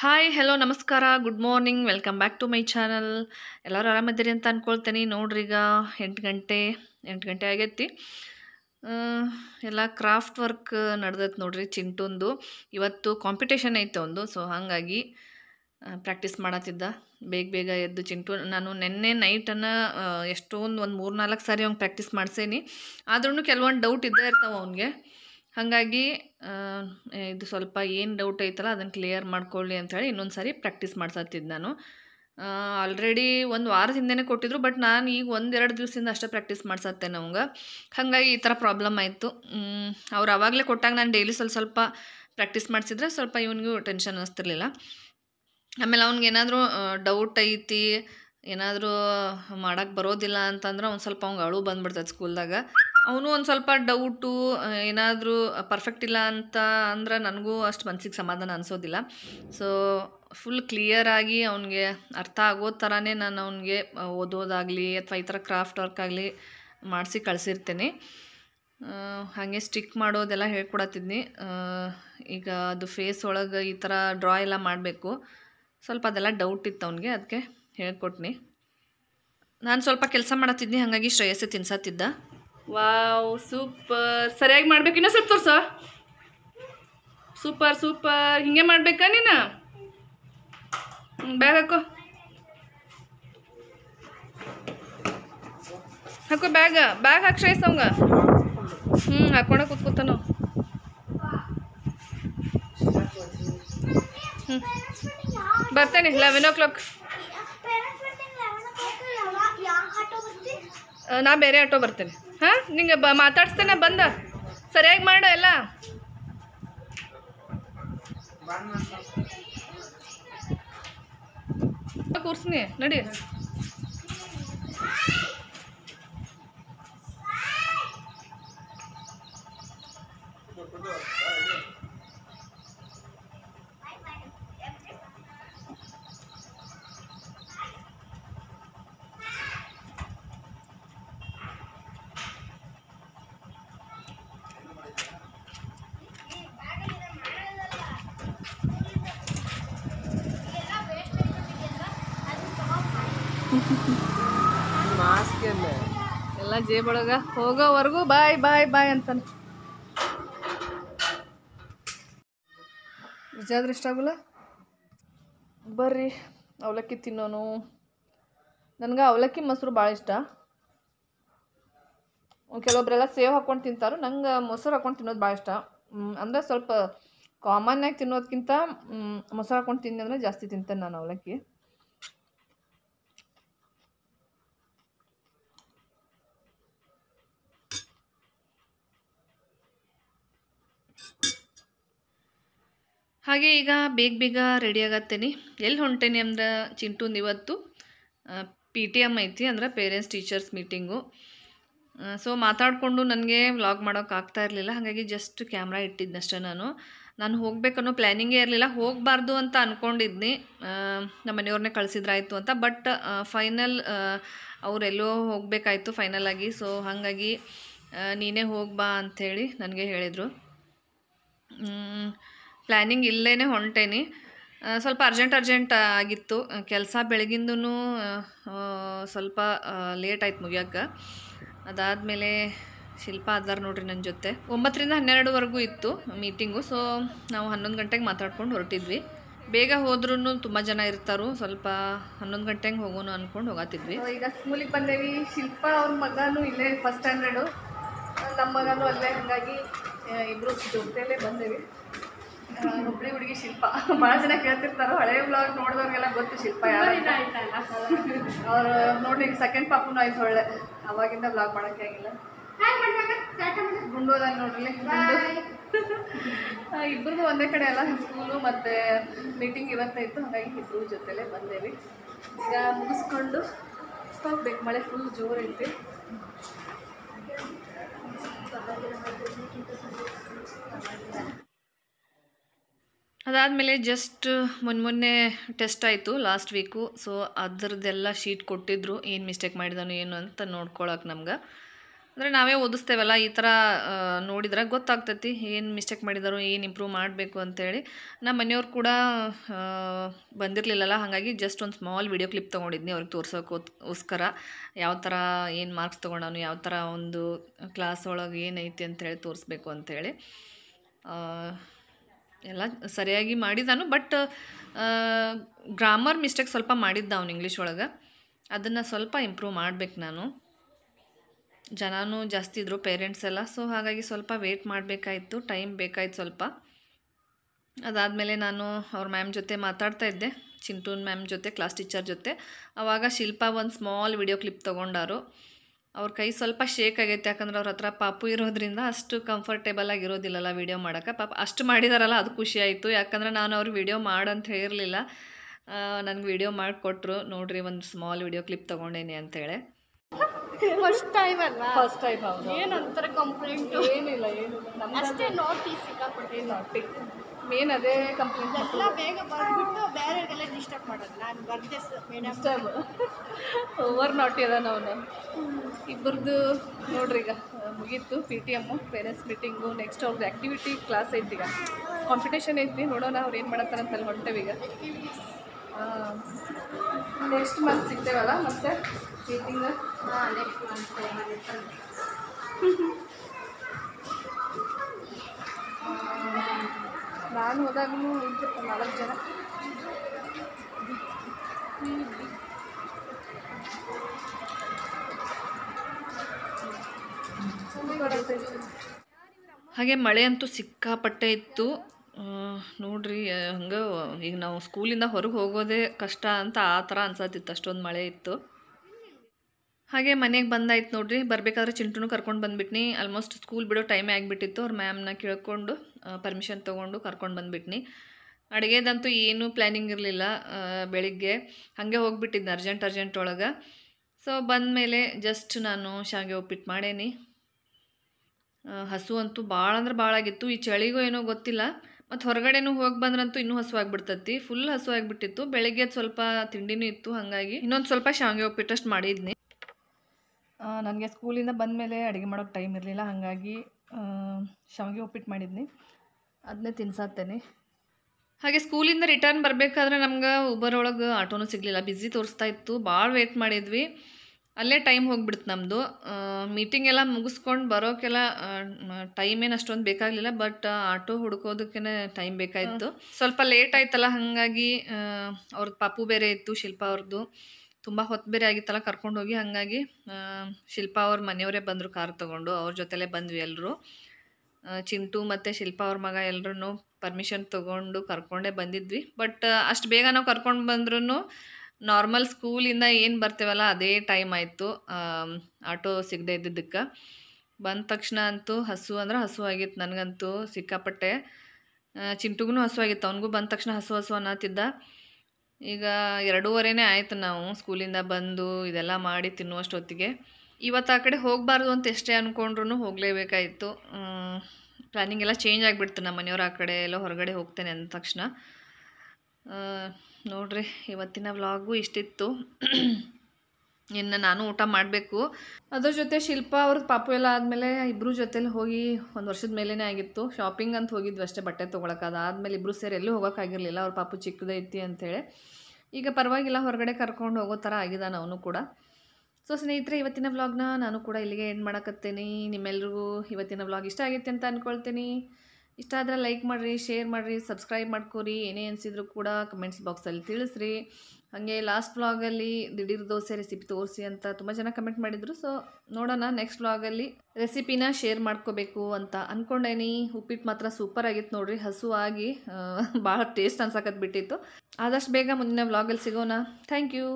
hi hello ನಮಸ್ಕಾರ good morning welcome back to my channel ಎಲ್ಲರೂ ಆರಾಮಿದ್ದೀರಿ ಅಂತ ಅಂದ್ಕೊಳ್ತೀನಿ ನೋಡ್ರಿ ಈಗ ಎಂಟು ಗಂಟೆ ಎಂಟು ಗಂಟೆ ಆಗೈತಿ ಎಲ್ಲ ಕ್ರಾಫ್ಟ್ ವರ್ಕ್ ನಡೆದೈತೆ ನೋಡ್ರಿ ಚಿಂಟುಂದು ಇವತ್ತು ಕಾಂಪಿಟೇಷನ್ ಐತೆ ಒಂದು ಸೊ ಹಾಗಾಗಿ ಪ್ರಾಕ್ಟೀಸ್ ಮಾಡತ್ತಿದ್ದ ಬೇಗ ಬೇಗ ಎದ್ದು ಚಿಂಟು ನಾನು ನಿನ್ನೆ ನೈಟನ್ನು ಎಷ್ಟೊಂದು ಒಂದು ಮೂರು ನಾಲ್ಕು ಸಾರಿ ಅವ್ನಿಗೆ ಪ್ರಾಕ್ಟೀಸ್ ಮಾಡಿಸೇನಿ ಆದ್ರೂ ಕೆಲವೊಂದು ಡೌಟ್ ಇದ್ದೇ ಇರ್ತಾವೆ ಅವನಿಗೆ ಹಾಗಾಗಿ ಇದು ಸ್ವಲ್ಪ ಏನು ಡೌಟ್ ಐತಲ್ಲ ಅದನ್ನು ಕ್ಲಿಯರ್ ಮಾಡ್ಕೊಳ್ಳಿ ಅಂಥೇಳಿ ಇನ್ನೊಂದು ಸಾರಿ ಪ್ರಾಕ್ಟೀಸ್ ಮಾಡ್ಸತ್ತಿದ್ದು ನಾನು ಆಲ್ರೆಡಿ ಒಂದು ವಾರದಿಂದನೇ ಕೊಟ್ಟಿದ್ರು ಬಟ್ ನಾನು ಈಗ ಒಂದೆರಡು ದಿವಸದಿಂದ ಅಷ್ಟೇ ಪ್ರಾಕ್ಟೀಸ್ ಮಾಡ್ಸತ್ತೆ ನಮ್ಗೆ ಹಾಗಾಗಿ ಈ ಥರ ಪ್ರಾಬ್ಲಮ್ ಆಯಿತು ಅವ್ರು ಆವಾಗಲೇ ಕೊಟ್ಟಾಗ ನಾನು ಡೈಲಿ ಸ್ವಲ್ಪ ಸ್ವಲ್ಪ ಪ್ರಾಕ್ಟೀಸ್ ಮಾಡಿಸಿದ್ರೆ ಸ್ವಲ್ಪ ಇವನಿಗೂ ಟೆನ್ಷನ್ ಅನ್ನಿಸ್ತಿರ್ಲಿಲ್ಲ ಆಮೇಲೆ ಅವ್ನಿಗೆ ಏನಾದರೂ ಡೌಟ್ ಐತಿ ಏನಾದರೂ ಮಾಡೋಕ್ಕೆ ಬರೋದಿಲ್ಲ ಅಂತಂದ್ರೆ ಅವ್ನು ಸ್ವಲ್ಪ ಅವ್ನಿಗೆ ಅಳು ಬಂದ್ಬಿಡ್ತದೆ ಸ್ಕೂಲ್ದಾಗ ಅವನು ಒಂದು ಸ್ವಲ್ಪ ಡೌಟು ಏನಾದರೂ ಪರ್ಫೆಕ್ಟ್ ಇಲ್ಲ ಅಂತ ಅಂದ್ರೆ ನನಗೂ ಅಷ್ಟು ಮನಸ್ಸಿಗೆ ಸಮಾಧಾನ ಅನಿಸೋದಿಲ್ಲ ಸೊ ಫುಲ್ ಕ್ಲಿಯರಾಗಿ ಅವನಿಗೆ ಅರ್ಥ ಆಗೋ ಥರನೇ ನಾನು ಅವನಿಗೆ ಓದೋದಾಗಲಿ ಅಥವಾ ಈ ಥರ ಕ್ರಾಫ್ಟ್ ವರ್ಕ್ ಆಗಲಿ ಮಾಡಿಸಿ ಕಳಿಸಿರ್ತೇನೆ ಹಾಗೆ ಸ್ಟಿಕ್ ಮಾಡೋದೆಲ್ಲ ಹೇಳ್ಕೊಡತ್ತಿದ್ನಿ ಈಗ ಅದು ಫೇಸ್ ಒಳಗೆ ಈ ಥರ ಡ್ರಾ ಎಲ್ಲ ಮಾಡಬೇಕು ಸ್ವಲ್ಪ ಅದೆಲ್ಲ ಡೌಟ್ ಇತ್ತು ಅವನಿಗೆ ಅದಕ್ಕೆ ಹೇಳ್ಕೊಟ್ನಿ ನಾನು ಸ್ವಲ್ಪ ಕೆಲಸ ಮಾಡತ್ತಿದ್ನಿ ಹಾಗಾಗಿ ಶ್ರೇಯಸ್ಸೆ ತಿನ್ಸತ್ತಿದ್ದ ವಾವ್ ಸೂಪರ್ ಸರಿಯಾಗಿ ಮಾಡ್ಬೇಕು ಇನ್ನೂ ಸ್ವಲ್ಪ ತೋರ್ಸ ಸೂಪರ್ ಸೂಪರ್ ಹಿಂಗೆ ಮಾಡ್ಬೇಕ ನೀನು ಬ್ಯಾಗ್ ಹಾಕೋ ಹಾಕೋ ಬ್ಯಾಗ ಬ್ಯಾಗ್ ಹಾಕ್ಸಾಯ್ಸ ಅವಂಗ ಹ್ಮ್ ಹಾಕೊಂಡ ಕೂತ್ಕೊತಾನು ಹ್ಞೂ ಬರ್ತೇನೆ ಲೆವೆನ್ ಓ ಕ್ಲಾಕ್ ನಾ ಬೇರೆ ಆಟೋ ಬರ್ತೇನೆ ಹಾ ನಿಂಗೆ ಬ ಮಾತಾಡ್ಸ್ತಾನೆ ಬಂದ ಸರಿಯಾಗಿ ಮಾಡ ಎಲ್ಲ ಕೂರ್ಸ್ನಿ ನಡಿ ಮಾಸ್ಕ್ ಎಲ್ಲ ಎಲ್ಲ ಜೇಬೊಳಗೆ ಹೋಗೋವರೆಗೂ ಬಾಯ್ ಬಾಯ್ ಬಾಯ್ ಅಂತಾನೆ ನಿಜಾದ್ರೆ ಇಷ್ಟ ಆಗಲ್ಲ ಬರ್ರಿ ಅವಲಕ್ಕಿ ತಿನ್ನೋನು ನನಗೆ ಅವಲಕ್ಕಿ ಮೊಸರು ಭಾಳ ಇಷ್ಟ ಕೆಲವೊಬ್ಬರೆಲ್ಲ ಸೇವ್ ಹಾಕ್ಕೊಂಡು ತಿಂತಾರೆ ನಂಗೆ ಮೊಸರು ಹಾಕೊಂಡು ತಿನ್ನೋದು ಭಾಳ ಇಷ್ಟ ಅಂದ್ರೆ ಸ್ವಲ್ಪ ಆಗಿ ತಿನ್ನೋದಕ್ಕಿಂತ ಮೊಸರು ಹಾಕೊಂಡು ತಿನ್ನಂದ್ರೆ ಜಾಸ್ತಿ ತಿಂತೇನೆ ನಾನು ಅವಲಕ್ಕಿ ಹಾಗೆ ಈಗ ಬೇಗ ಬೇಗ ರೆಡಿ ಆಗತ್ತೇನೆ ಎಲ್ಲಿ ಹೊಂಟೇನಿ ಅಂದ್ರೆ ಚಿಂಟುಂದು ಇವತ್ತು ಪಿ ಟಿ ಎಮ್ ಐತಿ ಅಂದ್ರೆ ಪೇರೆಂಟ್ಸ್ ಟೀಚರ್ಸ್ ಮೀಟಿಂಗು ಸೊ ಮಾತಾಡಿಕೊಂಡು ನನಗೆ ವ್ಲಾಗ್ ಮಾಡೋಕ್ಕಾಗ್ತಾ ಇರಲಿಲ್ಲ ಹಾಗಾಗಿ ಜಸ್ಟ್ ಕ್ಯಾಮ್ರಾ ಇಟ್ಟಿದ್ದಷ್ಟೇ ನಾನು ನಾನು ಹೋಗಬೇಕನ್ನೋ ಪ್ಲ್ಯಾನಿಂಗೇ ಇರಲಿಲ್ಲ ಹೋಗಬಾರ್ದು ಅಂತ ಅಂದ್ಕೊಂಡಿದ್ನಿ ನಮ್ಮ ಮನೆಯವ್ರನ್ನೇ ಕಳಿಸಿದ್ರಾಯ್ತು ಅಂತ ಬಟ್ ಫೈನಲ್ ಅವರೆಲ್ಲೋ ಹೋಗಬೇಕಾಯ್ತು ಆಗಿ ಸೊ ಹಾಗಾಗಿ ನೀನೇ ಹೋಗ್ಬಾ ಅಂಥೇಳಿ ನನಗೆ ಹೇಳಿದರು ಪ್ಲ್ಯಾನಿಂಗ್ ಇಲ್ಲೇ ಹೊಂಟೇನಿ ಸ್ವಲ್ಪ ಅರ್ಜೆಂಟ್ ಅರ್ಜೆಂಟ್ ಆಗಿತ್ತು ಕೆಲಸ ಬೆಳಗಿಂದೂ ಸ್ವಲ್ಪ ಲೇಟ್ ಆಯ್ತು ಮುಗಿಯೋಕ್ಕೆ ಅದಾದಮೇಲೆ ಶಿಲ್ಪ ಅದಾರ ನೋಡ್ರಿ ನನ್ನ ಜೊತೆ ಒಂಬತ್ತರಿಂದ ಹನ್ನೆರಡುವರೆಗೂ ಇತ್ತು ಮೀಟಿಂಗು ಸೊ ನಾವು ಹನ್ನೊಂದು ಗಂಟೆಗೆ ಮಾತಾಡ್ಕೊಂಡು ಹೊರಟಿದ್ವಿ ಬೇಗ ಹೋದ್ರೂ ತುಂಬ ಜನ ಇರ್ತಾರು ಸ್ವಲ್ಪ ಹನ್ನೊಂದು ಗಂಟೆಗೆ ಹೋಗೋಣ ಅಂದ್ಕೊಂಡು ಹೋಗತ್ತಿದ್ವಿ ಈಗ ಸ್ಕೂಲಿಗೆ ಬಂದೇವಿ ಶಿಲ್ಪ ಅವ್ರ ಮಗನೂ ಇಲ್ಲೇ ಫಸ್ಟ್ ಸ್ಟ್ಯಾಂಡರ್ಡು ನಮ್ಮ ಮಗನೂ ಅಲ್ಲೇ ಹಂಗಾಗಿ ಇಬ್ಬರು ಜೊತೆಯಲ್ಲೇ ಬಂದೇವಿ ಹುಬ್ಳಿ ಹುಡುಗಿ ಶಿಲ್ಪ ಭಾಳ ಜನ ಕೇಳ್ತಿರ್ತಾರೋ ಹಳೆ ಬ್ಲಾಗ್ ನೋಡಿದವ್ರಿಗೆಲ್ಲ ಗೊತ್ತು ಶಿಲ್ಪ ಯಾರು ಅವ್ರು ನೋಡ್ರಿ ಸೆಕೆಂಡ್ ಪಾಪು ಆಯ್ತು ಒಳ್ಳೆ ಅವಾಗಿಂದ ಬ್ಲಾಗ್ ಮಾಡೋಕೆ ಆಗಿಲ್ಲ ಗುಂಡೋದ ನೋಡ್ರಿ ಇಬ್ಬರು ಒಂದೇ ಕಡೆ ಎಲ್ಲ ಸ್ಕೂಲು ಮತ್ತೆ ಮೀಟಿಂಗ್ ಇತ್ತು ಹಾಗಾಗಿ ಇಬ್ಬರು ಜೊತೆಲೆ ಬಂದೇವಿ ಈಗ ಮುಗಿಸ್ಕೊಂಡು ಹೋಗ್ಬೇಕು ಮಳೆ ಫುಲ್ ಜೋರ್ ಐತಿ ಅದಾದಮೇಲೆ ಜಸ್ಟ್ ಮೊನ್ನೆ ಮೊನ್ನೆ ಟೆಸ್ಟ್ ಆಯಿತು ಲಾಸ್ಟ್ ವೀಕು ಸೊ ಅದರದ್ದೆಲ್ಲ ಶೀಟ್ ಕೊಟ್ಟಿದ್ದರು ಏನು ಮಿಸ್ಟೇಕ್ ಮಾಡಿದಾನು ಏನು ಅಂತ ನೋಡ್ಕೊಳಕ್ಕೆ ನಮ್ಗೆ ಅಂದರೆ ನಾವೇ ಓದಿಸ್ತೇವಲ್ಲ ಈ ಥರ ನೋಡಿದ್ರೆ ಗೊತ್ತಾಗ್ತೈತಿ ಏನು ಮಿಸ್ಟೇಕ್ ಮಾಡಿದಾರೋ ಏನು ಇಂಪ್ರೂವ್ ಮಾಡಬೇಕು ಅಂತೇಳಿ ನಮ್ಮ ಮನೆಯವ್ರು ಕೂಡ ಬಂದಿರಲಿಲ್ಲಲ್ಲ ಹಾಗಾಗಿ ಜಸ್ಟ್ ಒಂದು ಸ್ಮಾಲ್ ವಿಡಿಯೋ ಕ್ಲಿಪ್ ತೊಗೊಂಡಿದ್ನಿ ಅವ್ರಿಗೆ ತೋರ್ಸೋಕ್ಕೋಸ್ಕರ ಯಾವ ಥರ ಏನು ಮಾರ್ಕ್ಸ್ ತೊಗೊಂಡವನು ಯಾವ ಥರ ಒಂದು ಕ್ಲಾಸ್ ಒಳಗೆ ಏನೈತಿ ಅಂತೇಳಿ ತೋರಿಸ್ಬೇಕು ಅಂತೇಳಿ ಎಲ್ಲ ಸರಿಯಾಗಿ ಮಾಡಿದಾನು ಬಟ್ ಗ್ರಾಮರ್ ಮಿಸ್ಟೇಕ್ ಸ್ವಲ್ಪ ಮಾಡಿದ್ದ ಅವ್ನು ಇಂಗ್ಲೀಷ್ ಒಳಗೆ ಅದನ್ನು ಸ್ವಲ್ಪ ಇಂಪ್ರೂವ್ ಮಾಡಬೇಕು ನಾನು ಜನಾನು ಜಾಸ್ತಿ ಇದ್ದರು ಪೇರೆಂಟ್ಸ್ ಎಲ್ಲ ಸೊ ಹಾಗಾಗಿ ಸ್ವಲ್ಪ ವೇಟ್ ಮಾಡಬೇಕಾಯಿತು ಟೈಮ್ ಬೇಕಾಯ್ತು ಸ್ವಲ್ಪ ಅದಾದಮೇಲೆ ನಾನು ಅವ್ರ ಮ್ಯಾಮ್ ಜೊತೆ ಮಾತಾಡ್ತಾ ಇದ್ದೆ ಚಿಂಟೂನ್ ಮ್ಯಾಮ್ ಜೊತೆ ಕ್ಲಾಸ್ ಟೀಚರ್ ಜೊತೆ ಆವಾಗ ಶಿಲ್ಪಾ ಒಂದು ಸ್ಮಾಲ್ ವಿಡಿಯೋ ಕ್ಲಿಪ್ ತೊಗೊಂಡಾರು ಅವ್ರ ಕೈ ಸ್ವಲ್ಪ ಶೇಕ್ ಆಗೈತೆ ಯಾಕಂದ್ರೆ ಅವ್ರ ಹತ್ರ ಪಾಪು ಇರೋದ್ರಿಂದ ಅಷ್ಟು ಕಂಫರ್ಟೇಬಲ್ ಆಗಿರೋದಿಲ್ಲಲ್ಲ ವೀಡಿಯೋ ಮಾಡೋಕೆ ಪಾಪ ಅಷ್ಟು ಮಾಡಿದಾರಲ್ಲ ಅದು ಖುಷಿ ಆಯಿತು ಯಾಕಂದ್ರೆ ನಾನು ಅವ್ರು ವೀಡಿಯೋ ಮಾಡಂತ ಹೇಳಿರಲಿಲ್ಲ ನನಗೆ ವೀಡಿಯೋ ಮಾಡಿಕೊಟ್ರು ನೋಡ್ರಿ ಒಂದು ಸ್ಮಾಲ್ ವೀಡಿಯೋ ಕ್ಲಿಪ್ ತೊಗೊಂಡೇನಿ ಅಂತೇಳಿ ಕಂಪ್ಲೇಂಟ್ ಏನಿಲ್ಲ ಅಷ್ಟೇ ಮೇನ್ ಅದೇ ಕಂಪ್ಲೇಂಟ್ ಎಲ್ಲ ಬೇಗ ಬರ್ಬಿಟ್ಟು ಬೇರೆಯವ್ರಿಗೆಲ್ಲ ಡಿಸ್ಟರ್ಬ್ ಮಾಡೋದು ನಾನು ಬರ್ದೆ ಮೇಡಮ್ ಓವರ್ ನಾಟಿ ಅದಾನ ಅವನು ಇಬ್ಬರದ್ದು ನೋಡ್ರಿ ಈಗ ಮುಗೀತು P T M parents meeting next ಅವ್ರದ್ದು ಆ್ಯಕ್ಟಿವಿಟಿ ಕ್ಲಾಸ್ ಐತಿ ಈಗ ಕಾಂಪಿಟೇಷನ್ ಐತಿ ನೋಡೋಣ ಅವ್ರು ಏನು ಮಾಡತ್ತಾರ ಅಂತಲ್ಲಿ ಹೊಂಟೇವೀಗ ನೆಕ್ಸ್ಟ್ ಮಂತ್ ಸಿಗ್ತೇವಲ್ಲ ಮತ್ತೆ ಮೀಟಿಂಗ್ ಹಾಂ ನೆಕ್ಸ್ಟ್ ಮಂತ್ ನಾನು ನಾಲ್ಕು ಜನ ಹಾಗೆ ಮಳೆ ಅಂತೂ ಸಿಕ್ಕಾಪಟ್ಟೆ ಇತ್ತು ನೋಡ್ರಿ ಹಂಗೆ ಈಗ ನಾವು ಸ್ಕೂಲಿಂದ ಹೊರಗೆ ಹೋಗೋದೇ ಕಷ್ಟ ಅಂತ ಆ ಥರ ಅನ್ಸತ್ತಿತ್ತು ಅಷ್ಟೊಂದು ಮಳೆ ಇತ್ತು ಹಾಗೆ ಮನೆಗೆ ಬಂದಾಯ್ತು ನೋಡ್ರಿ ಬರಬೇಕಾದ್ರೆ ಚಿಂಟುನು ಕರ್ಕೊಂಡು ಬಂದ್ಬಿಟ್ನಿ ಆಲ್ಮೋಸ್ಟ್ ಸ್ಕೂಲ್ ಬಿಡೋ ಟೈಮೇ ಆಗಿಬಿಟ್ಟಿತ್ತು ಅವ್ರ ಮ್ಯಾಮ್ನ ಕೇಳ್ಕೊಂಡು ಪರ್ಮಿಷನ್ ತೊಗೊಂಡು ಕರ್ಕೊಂಡು ಬಂದುಬಿಟ್ನಿ ಅಡುಗೆದಂತೂ ಏನೂ ಪ್ಲ್ಯಾನಿಂಗ್ ಇರಲಿಲ್ಲ ಬೆಳಿಗ್ಗೆ ಹಾಗೆ ಹೋಗಿಬಿಟ್ಟಿದ್ದೆ ಅರ್ಜೆಂಟ್ ಅರ್ಜೆಂಟ್ ಒಳಗೆ ಸೊ ಬಂದಮೇಲೆ ಜಸ್ಟ್ ನಾನು ಶಾವಿಗೆ ಉಪ್ಪಿಟ್ಟು ಮಾಡೇನಿ ಹಸು ಅಂತೂ ಭಾಳ ಅಂದ್ರೆ ಭಾಳ ಆಗಿತ್ತು ಈ ಚಳಿಗೂ ಏನೋ ಗೊತ್ತಿಲ್ಲ ಮತ್ತು ಹೊರಗಡೆನೂ ಹೋಗಿ ಬಂದ್ರಂತೂ ಇನ್ನೂ ಹಸು ಆಗಿಬಿಡ್ತತಿ ಫುಲ್ ಹಸು ಆಗಿಬಿಟ್ಟಿತ್ತು ಬೆಳಗ್ಗೆ ಸ್ವಲ್ಪ ತಿಂಡಿನೂ ಇತ್ತು ಹಾಗಾಗಿ ಇನ್ನೊಂದು ಸ್ವಲ್ಪ ಶಾವಿಗೆ ಅಷ್ಟು ಮಾಡಿದ್ನಿ ನನಗೆ ಸ್ಕೂಲಿಂದ ಬಂದಮೇಲೆ ಅಡುಗೆ ಮಾಡೋಕ್ಕೆ ಟೈಮ್ ಇರಲಿಲ್ಲ ಹಾಗಾಗಿ ಶಾವಿಗೆ ಉಪ್ಪಿಟ್ಟು ಮಾಡಿದ್ನಿ ಅದನ್ನೇ ತಿನ್ಸಾತೇನೆ ಹಾಗೆ ಸ್ಕೂಲಿಂದ ರಿಟರ್ನ್ ಬರಬೇಕಾದ್ರೆ ನಮ್ಗೆ ಉಬರ್ ಒಳಗೆ ಆಟೋನೂ ಸಿಗಲಿಲ್ಲ ಬ್ಯುಸಿ ತೋರಿಸ್ತಾ ಇತ್ತು ಭಾಳ ವೇಟ್ ಮಾಡಿದ್ವಿ ಅಲ್ಲೇ ಟೈಮ್ ಹೋಗ್ಬಿಡ್ತು ನಮ್ಮದು ಮೀಟಿಂಗ್ ಎಲ್ಲ ಮುಗಿಸ್ಕೊಂಡು ಬರೋಕ್ಕೆಲ್ಲ ಟೈಮ್ ಏನು ಅಷ್ಟೊಂದು ಬೇಕಾಗಲಿಲ್ಲ ಬಟ್ ಆಟೋ ಹುಡುಕೋದಕ್ಕೇ ಟೈಮ್ ಬೇಕಾಯಿತು ಸ್ವಲ್ಪ ಲೇಟ್ ಆಯ್ತಲ್ಲ ಹಾಗಾಗಿ ಅವ್ರದ್ದು ಪಾಪು ಬೇರೆ ಇತ್ತು ಶಿಲ್ಪ ಅವ್ರದ್ದು ತುಂಬ ಹೊತ್ತು ಬೇರೆ ಆಗಿತ್ತಲ್ಲ ಕರ್ಕೊಂಡು ಹೋಗಿ ಹಾಗಾಗಿ ಶಿಲ್ಪ ಅವ್ರ ಮನೆಯವರೇ ಬಂದರು ಕಾರ್ ತೊಗೊಂಡು ಅವ್ರ ಜೊತೆಲೇ ಬಂದ್ವಿ ಎಲ್ಲರೂ ಚಿಂಟು ಮತ್ತು ಶಿಲ್ಪ ಅವ್ರ ಮಗ ಎಲ್ಲರೂ ಪರ್ಮಿಷನ್ ತೊಗೊಂಡು ಕರ್ಕೊಂಡೇ ಬಂದಿದ್ವಿ ಬಟ್ ಅಷ್ಟು ಬೇಗ ನಾವು ಕರ್ಕೊಂಡು ಬಂದ್ರೂ ನಾರ್ಮಲ್ ಸ್ಕೂಲಿಂದ ಏನು ಬರ್ತೇವಲ್ಲ ಅದೇ ಟೈಮ್ ಆಯಿತು ಆಟೋ ಸಿಗದೆ ಇದ್ದಿದ್ದಕ್ಕೆ ಬಂದ ತಕ್ಷಣ ಅಂತೂ ಹಸು ಅಂದ್ರೆ ಹಸು ಆಗಿತ್ತು ನನಗಂತೂ ಸಿಕ್ಕಾಪಟ್ಟೆ ಚಿಂಟುಗೂ ಹಸು ಆಗಿತ್ತು ಅವನಿಗೂ ಬಂದ ತಕ್ಷಣ ಹಸು ಹಸು ಅನ್ನತ್ತಿದ್ದ ಈಗ ಎರಡೂವರೆನೇ ಆಯಿತು ನಾವು ಸ್ಕೂಲಿಂದ ಬಂದು ಇದೆಲ್ಲ ಮಾಡಿ ತಿನ್ನುವಷ್ಟೊತ್ತಿಗೆ ಇವತ್ತು ಆ ಕಡೆ ಹೋಗಬಾರ್ದು ಅಂತ ಎಷ್ಟೇ ಅಂದ್ಕೊಂಡ್ರೂ ಹೋಗಲೇಬೇಕಾಯಿತು ಪ್ಲಾನಿಂಗ್ ಎಲ್ಲ ಚೇಂಜ್ ಆಗಿಬಿಡ್ತು ನಮ್ಮ ಮನೆಯವ್ರು ಆ ಕಡೆ ಎಲ್ಲ ಹೊರಗಡೆ ಹೋಗ್ತೇನೆ ಅಂದ ತಕ್ಷಣ ನೋಡ್ರಿ ಇವತ್ತಿನ ವ್ಲಾಗು ಇಷ್ಟಿತ್ತು ಇನ್ನು ನಾನು ಊಟ ಮಾಡಬೇಕು ಅದ್ರ ಜೊತೆ ಶಿಲ್ಪ ಅವ್ರದ್ದು ಪಾಪು ಎಲ್ಲ ಆದಮೇಲೆ ಇಬ್ಬರು ಜೊತೆಲಿ ಹೋಗಿ ಒಂದು ವರ್ಷದ ಮೇಲೇ ಆಗಿತ್ತು ಶಾಪಿಂಗ್ ಅಂತ ಹೋಗಿದ್ವಿ ಅಷ್ಟೇ ಬಟ್ಟೆ ಆದಮೇಲೆ ಇಬ್ಬರು ಸೇರಿ ಎಲ್ಲೂ ಹೋಗೋಕ್ಕಾಗಿರಲಿಲ್ಲ ಅವ್ರ ಪಾಪು ಚಿಕ್ಕದೈತಿ ಅಂಥೇಳಿ ಈಗ ಪರವಾಗಿಲ್ಲ ಹೊರಗಡೆ ಕರ್ಕೊಂಡು ಹೋಗೋ ಥರ ಆಗಿದ್ದಾನೆ ಅವನು ಕೂಡ ಸೊ ಸ್ನೇಹಿತರೆ ಇವತ್ತಿನ ವ್ಲಾಗ್ನ ನಾನು ಕೂಡ ಇಲ್ಲಿಗೆ ಎಂಡ್ ಮಾಡಕತ್ತೇನೆ ನಿಮ್ಮೆಲ್ರಿಗೂ ಇವತ್ತಿನ ವ್ಲಾಗ್ ಇಷ್ಟ ಆಗೈತೆ ಅಂತ ಅಂದ್ಕೊಳ್ತೀನಿ ಇಷ್ಟ ಆದರೆ ಲೈಕ್ ಮಾಡಿರಿ ಶೇರ್ ಮಾಡಿರಿ ಸಬ್ಸ್ಕ್ರೈಬ್ ಮಾಡ್ಕೋರಿ ಏನೇ ಅನಿಸಿದ್ರು ಕೂಡ ಕಮೆಂಟ್ಸ್ ಬಾಕ್ಸಲ್ಲಿ ತಿಳಿಸ್ರಿ ಹಾಗೆ ಲಾಸ್ಟ್ ವ್ಲಾಗಲ್ಲಿ ದಿಢೀರ್ ದೋಸೆ ರೆಸಿಪಿ ತೋರಿಸಿ ಅಂತ ತುಂಬ ಜನ ಕಮೆಂಟ್ ಮಾಡಿದರು ಸೊ ನೋಡೋಣ ನೆಕ್ಸ್ಟ್ ವ್ಲಾಗಲ್ಲಿ ರೆಸಿಪಿನ ಶೇರ್ ಮಾಡ್ಕೋಬೇಕು ಅಂತ ಅಂದ್ಕೊಂಡೇನಿ ಉಪ್ಪಿಟ್ಟು ಮಾತ್ರ ಸೂಪರ್ ಆಗಿತ್ತು ನೋಡ್ರಿ ಹಸುವಾಗಿ ಭಾಳ ಟೇಸ್ಟ್ ಅನ್ಸಕತ್ ಬಿಟ್ಟಿತ್ತು ಆದಷ್ಟು ಬೇಗ ಮುಂದಿನ ವ್ಲಾಗಲ್ಲಿ ಸಿಗೋಣ ಥ್ಯಾಂಕ್ ಯು